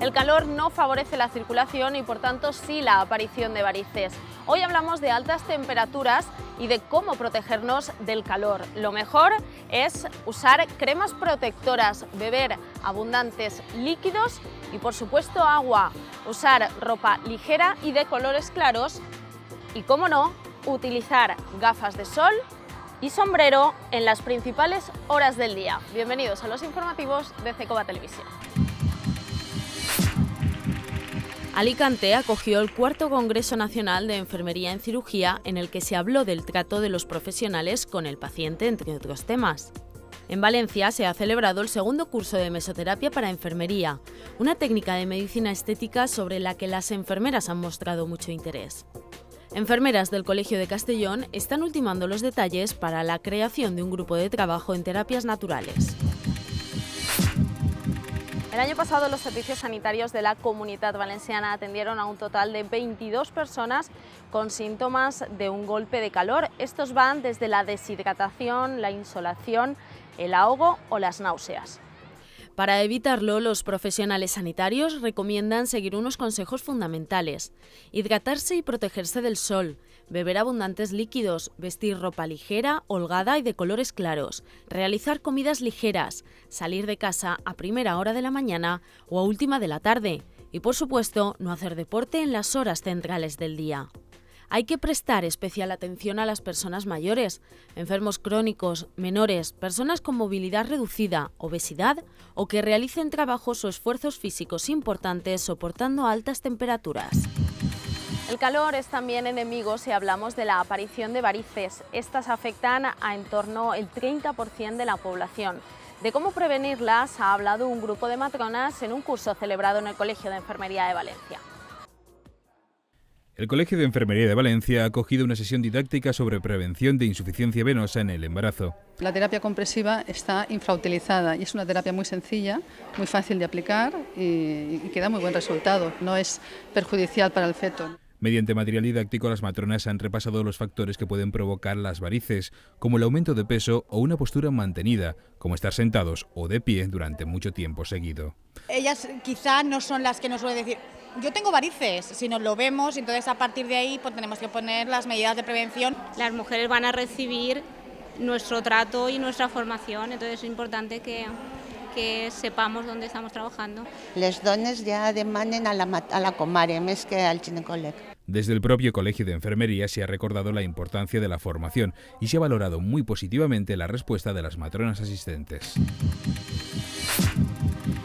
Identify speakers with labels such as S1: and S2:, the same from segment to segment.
S1: El calor no favorece la circulación y por tanto sí la aparición de varices. Hoy hablamos de altas temperaturas y de cómo protegernos del calor. Lo mejor es usar cremas protectoras, beber abundantes líquidos y por supuesto agua, usar ropa ligera y de colores claros y, como no, utilizar gafas de sol y sombrero en las principales horas del día. Bienvenidos a los informativos de Cecoba Televisión. Alicante acogió el cuarto Congreso Nacional de Enfermería en Cirugía en el que se habló del trato de los profesionales con el paciente, entre otros temas. En Valencia se ha celebrado el segundo curso de mesoterapia para enfermería, una técnica de medicina estética sobre la que las enfermeras han mostrado mucho interés. Enfermeras del Colegio de Castellón están ultimando los detalles para la creación de un grupo de trabajo en terapias naturales. El año pasado los servicios sanitarios de la Comunidad Valenciana atendieron a un total de 22 personas con síntomas de un golpe de calor. Estos van desde la deshidratación, la insolación, el ahogo o las náuseas. Para evitarlo, los profesionales sanitarios recomiendan seguir unos consejos fundamentales. Hidratarse y protegerse del sol, beber abundantes líquidos, vestir ropa ligera, holgada y de colores claros, realizar comidas ligeras, salir de casa a primera hora de la mañana o a última de la tarde y, por supuesto, no hacer deporte en las horas centrales del día. Hay que prestar especial atención a las personas mayores, enfermos crónicos, menores, personas con movilidad reducida, obesidad o que realicen trabajos o esfuerzos físicos importantes soportando altas temperaturas. El calor es también enemigo si hablamos de la aparición de varices. Estas afectan a en torno el 30% de la población. De cómo prevenirlas ha hablado un grupo de matronas en un curso celebrado en el Colegio de Enfermería de Valencia.
S2: El Colegio de Enfermería de Valencia ha acogido una sesión didáctica sobre prevención de insuficiencia venosa en el embarazo. La terapia compresiva está infrautilizada y es una terapia muy sencilla, muy fácil de aplicar y, que da muy buen resultado. No es perjudicial para el feto. Mediante material didáctico, las matronas han repasado los factores que pueden provocar las varices, como el aumento de peso o una postura mantenida, como estar sentados o de pie durante mucho tiempo seguido.
S1: Ellas quizá no son las que nos suelen decir, yo tengo varices, si nos lo vemos, entonces a partir de ahí pues, tenemos que poner las medidas de prevención. Las mujeres van a recibir nuestro trato y nuestra formación, entonces es importante que, que sepamos dónde estamos trabajando. Les dones ya demanden a la, a la que al ginecólogo.
S2: Desde el propio Colegio de Enfermería se ha recordado la importancia de la formación y se ha valorado muy positivamente la respuesta de las matronas asistentes.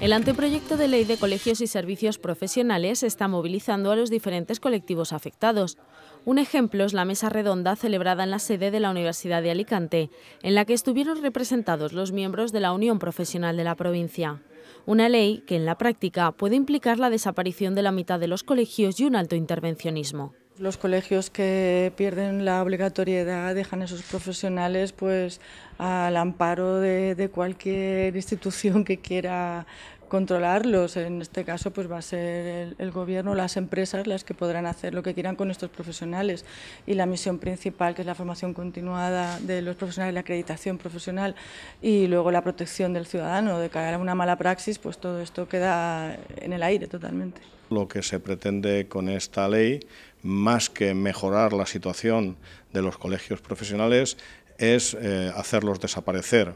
S1: El anteproyecto de ley de colegios y servicios profesionales está movilizando a los diferentes colectivos afectados. Un ejemplo es la mesa redonda celebrada en la sede de la Universidad de Alicante, en la que estuvieron representados los miembros de la Unión Profesional de la provincia. Una ley que en la práctica puede implicar la desaparición de la mitad de los colegios y un alto intervencionismo. Los colegios que pierden la obligatoriedad dejan a esos profesionales pues al amparo de, de cualquier institución que quiera controlarlos. En este caso, pues va a ser el, gobierno, las empresas, las que podrán hacer lo que quieran con estos profesionales. Y la misión principal, que es la formación continuada de los profesionales, la acreditación profesional y luego la protección del ciudadano de caer a una mala praxis, pues todo esto queda en el aire totalmente.
S2: Lo que se pretende con esta ley, más que mejorar la situación de los colegios profesionales, es eh, hacerlos desaparecer,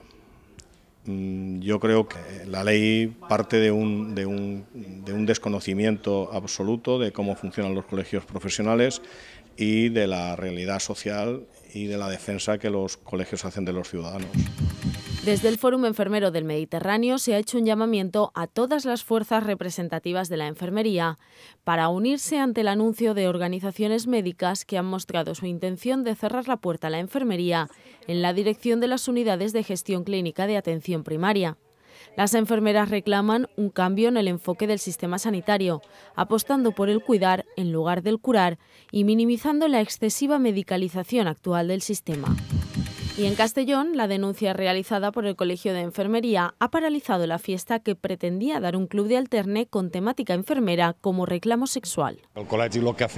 S2: Mm, yo creo que la ley parte de un, desconocimiento absoluto de cómo funcionan los colegios profesionales y de la realidad social y de la defensa que los colegios hacen de los ciudadanos.
S1: Desde el Fórum Enfermero del Mediterráneo se ha hecho un llamamiento a todas las fuerzas representativas de la enfermería para unirse ante el anuncio de organizaciones médicas que han mostrado su intención de cerrar la puerta a la enfermería en la dirección de las unidades de gestión clínica de atención primaria. Las enfermeras reclaman un cambio en el enfoque del sistema sanitario, apostando por el cuidar en lugar del curar y minimizando la excesiva medicalización actual del sistema. Y en Castellón, la denuncia realizada por el Colegio de Enfermería ha paralizado la fiesta que pretendía dar un club de alterne con temática enfermera como reclamo sexual.
S2: El colegio lo que ha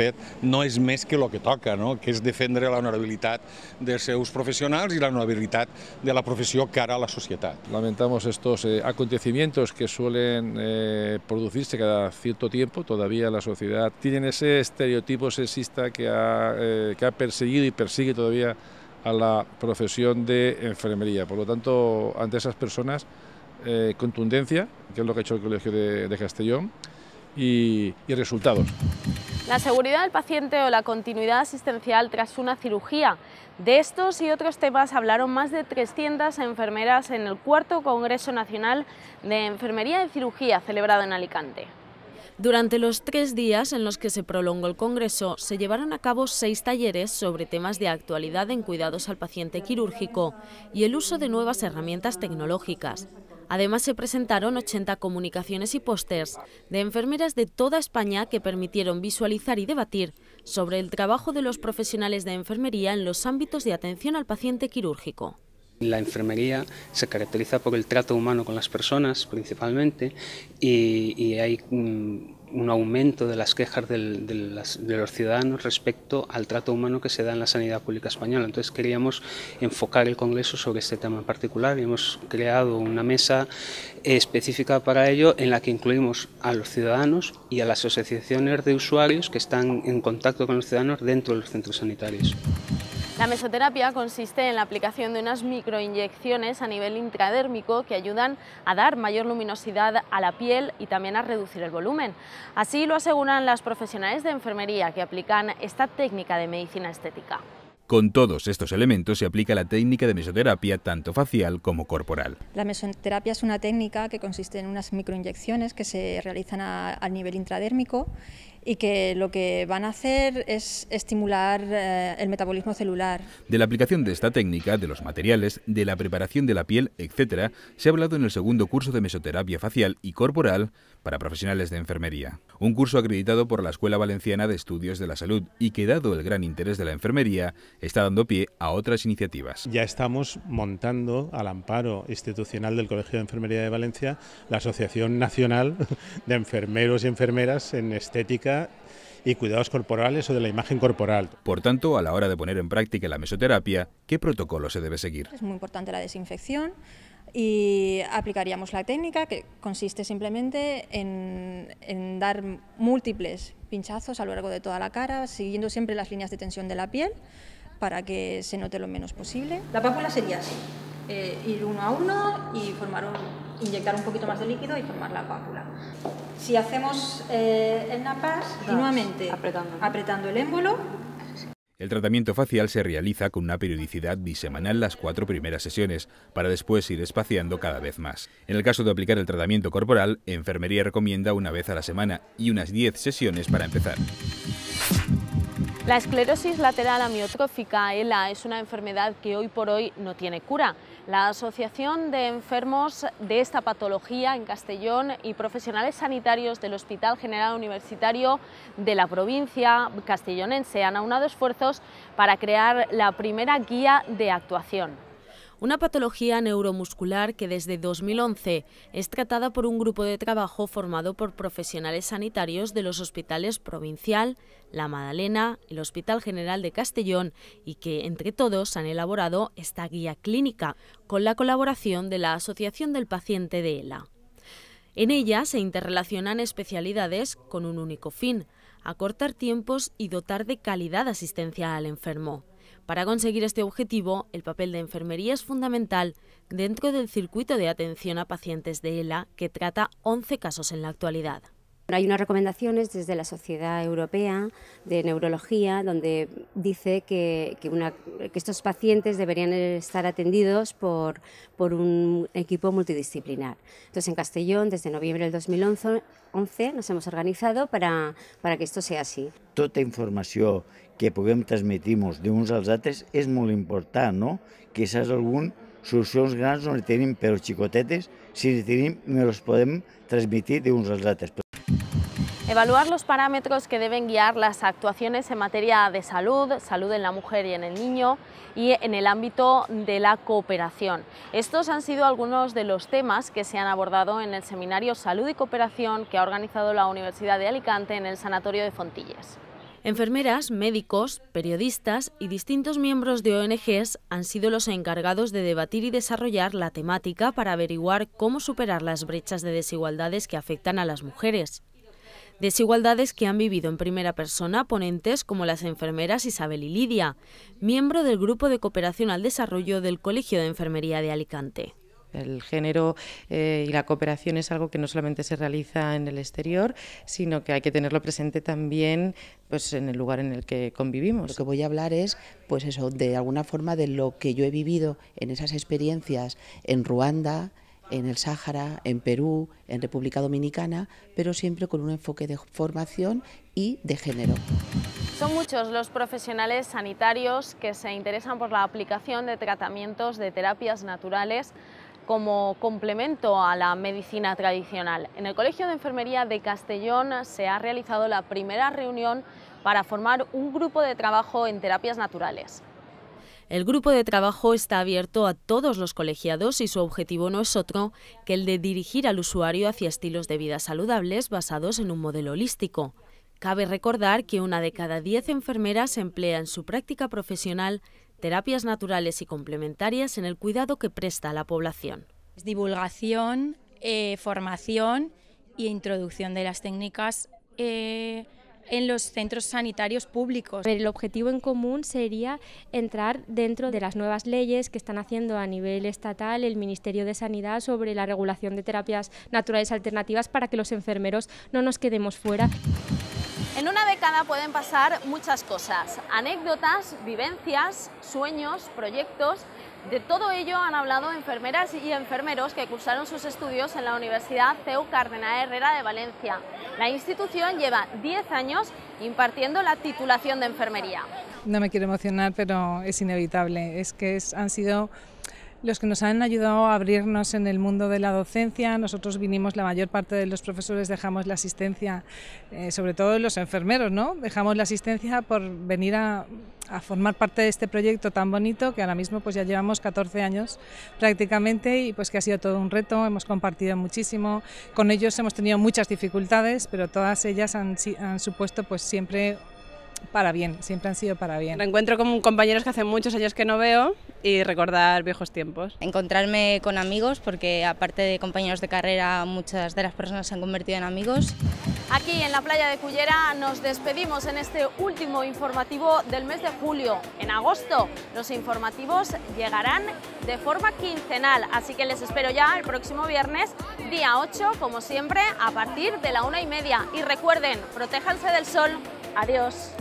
S2: no es más que lo que toca, no? que es defender la honorabilidad de seus profesionales y la honorabilidad de la profesión cara a la sociedad. Lamentamos estos eh, acontecimientos que suelen eh, producirse cada cierto tiempo, todavía la sociedad tiene ese estereotipo sexista que ha, eh, que ha perseguido y persigue todavía a la profesión de enfermería. Por lo tanto, ante esas personas, eh, contundencia, que es lo que ha hecho el Colegio de, Castellón, y, y resultados.
S1: La seguridad del paciente o la continuidad asistencial tras una cirugía. De estos y otros temas hablaron más de 300 enfermeras en el cuarto Congreso Nacional de Enfermería y Cirugía celebrado en Alicante. Durante los tres días en los que se prolongó el Congreso, se llevaron a cabo seis talleres sobre temas de actualidad en cuidados al paciente quirúrgico y el uso de nuevas herramientas tecnológicas. Además, se presentaron 80 comunicaciones y pósters de enfermeras de toda España que permitieron visualizar y debatir sobre el trabajo de los profesionales de enfermería en los ámbitos de atención al paciente quirúrgico.
S2: La enfermería se caracteriza por el trato humano con las personas principalmente y, hay un, aumento de las quejas de, de, los ciudadanos respecto al trato humano que se da en la sanidad pública española. Entonces queríamos enfocar el Congreso sobre este tema en particular y hemos creado una mesa específica para ello en la que incluimos a los ciudadanos y a las asociaciones de usuarios que están en contacto con los ciudadanos dentro de los centros sanitarios.
S1: La mesoterapia consiste en la aplicación de unas microinyecciones a nivel intradérmico que ayudan a dar mayor luminosidad a la piel y también a reducir el volumen. Así lo aseguran las profesionales de enfermería que aplican esta técnica de medicina estética.
S2: Con todos estos elementos se aplica la técnica de mesoterapia tanto facial como corporal.
S1: La mesoterapia es una técnica que consiste en unas microinyecciones que se realizan a nivel intradérmico y que lo que van a hacer es estimular eh, el metabolismo celular.
S2: De la aplicación de esta técnica, de los materiales, de la preparación de la piel, etc., se ha hablado en el segundo curso de mesoterapia facial y corporal para profesionales de enfermería. Un curso acreditado por la Escuela Valenciana de Estudios de la Salud y que, dado el gran interés de la enfermería, está dando pie a otras iniciativas. Ya estamos montando, al amparo institucional del Colegio de Enfermería de Valencia, la Asociación Nacional de Enfermeros y Enfermeras en Estética y cuidados corporales o de la imagen corporal. Por tanto, a la hora de poner en práctica la mesoterapia, ¿qué protocolo se debe seguir?
S1: Es muy importante la desinfección y aplicaríamos la técnica que consiste simplemente en dar múltiples pinchazos a lo largo de toda la cara, siguiendo siempre las líneas de tensión de la piel para que se note lo menos posible. La pápula sería así, eh, ir uno a uno y formar un, inyectar un poquito más de líquido y formar la pápula. Si hacemos eh, el napas, continuamente apretando. el émbolo,
S2: el tratamiento facial se realiza con una periodicidad bisemanal las cuatro primeras sesiones, para después ir espaciando cada vez más. En el caso de aplicar el tratamiento corporal, Enfermería recomienda una vez a la semana y unas 10 sesiones para empezar.
S1: La esclerosis lateral amiotrófica, ELA, es una enfermedad que hoy por hoy no tiene cura. La Asociación de Enfermos de esta patología en Castellón y profesionales sanitarios del Hospital General Universitario de la provincia castellonense han aunado esfuerzos para crear la primera guía de actuación una patología neuromuscular que desde 2011 es tratada por un grupo de trabajo formado por profesionales sanitarios de los hospitales Provincial, La Madalena, el Hospital General de Castellón y que entre todos han elaborado esta guía clínica con la colaboración de la Asociación del Paciente de ELA. En ella se interrelacionan especialidades con un único fin, acortar tiempos y dotar de calidad asistencia al enfermo. Para conseguir este objetivo, el papel de enfermería es fundamental dentro del circuito de atención a pacientes de ELA, que trata 11 casos en la actualidad. Hay unas recomendaciones desde la Sociedad Europea de Neurología donde dice que, estos pacientes deberían estar atendidos por, por, un equipo multidisciplinar. Entonces, en Castellón, desde noviembre del 2011, nos hemos organizado para, para que esto sea así. Toda información que puguem transmitir de uns als es muy importante, important, no? Que saps algun solucions grans no les tenim, però xicotetes, si les tenim, no les podem transmitir de uns als Evaluar los parámetros que deben guiar las actuaciones en materia de salud, salud en la mujer y en el niño y en el ámbito de la cooperación. Estos han sido algunos de los temas que se han abordado en el seminario Salud y Cooperación que ha organizado la Universidad de Alicante en el Sanatorio de Fontilles. Enfermeras, médicos, periodistas y distintos miembros de ONGs han sido los encargados de debatir y desarrollar la temática para averiguar cómo superar las brechas de desigualdades que afectan a las mujeres. Desigualdades que han vivido en primera persona ponentes como las enfermeras Isabel y Lidia, miembro del Grupo de Cooperación al Desarrollo del Colegio de Enfermería de Alicante. El género eh, y la cooperación es algo que no solamente se realiza en el exterior, sino que hay que tenerlo presente también pues, en el lugar en el que convivimos. Lo que voy a hablar es, pues eso, de alguna forma de lo que yo he vivido en esas experiencias en Ruanda, en el Sáhara, en Perú, en República Dominicana, pero siempre con un enfoque de formación y de género. Son muchos los profesionales sanitarios que se interesan por la aplicación de tratamientos de terapias naturales como complemento a la medicina tradicional. En el Colegio de Enfermería de Castellón se ha realizado la primera reunión para formar un grupo de trabajo en terapias naturales. El grupo de trabajo está abierto a todos los colegiados y su objetivo no es otro que el de dirigir al usuario hacia estilos de vida saludables basados en un modelo holístico. Cabe recordar que una de cada diez enfermeras emplea en su práctica profesional terapias naturales y complementarias en el cuidado que presta a la población. Divulgación, eh, formación e introducción de las técnicas eh, en los centros sanitarios públicos. El objetivo en común sería entrar dentro de las nuevas leyes que están haciendo a nivel estatal el Ministerio de Sanidad sobre la regulación de terapias naturales alternativas para que los enfermeros no nos quedemos fuera. En una década pueden pasar muchas cosas, anécdotas, vivencias, sueños, proyectos. De todo ello han hablado enfermeras y enfermeros que cursaron sus estudios en la Universidad CEU Cardenal Herrera de Valencia. La institución lleva 10 años impartiendo la titulación de enfermería. No me quiero emocionar, pero es inevitable. Es que es, han sido los que nos han ayudado a abrirnos en el mundo de la docencia. Nosotros vinimos, la mayor parte de los profesores dejamos la asistencia, eh, sobre todo los enfermeros, ¿no? Dejamos la asistencia por venir a, formar parte de este proyecto tan bonito que ahora mismo pues ya llevamos 14 años prácticamente y pues que ha sido todo un reto, hemos compartido muchísimo. Con ellos hemos tenido muchas dificultades, pero todas ellas han, supuesto pues siempre para bien, siempre han sido para bien. Me encuentro con compañeros que hace muchos años que no veo y recordar viejos tiempos. Encontrarme con amigos, porque aparte de compañeros de carrera, muchas de las personas se han convertido en amigos. Aquí en la playa de Cullera nos despedimos en este último informativo del mes de julio. En agosto los informativos llegarán de forma quincenal, así que les espero ya el próximo viernes, día 8, como siempre, a partir de la una y media. Y recuerden, protéjanse del sol. Adiós.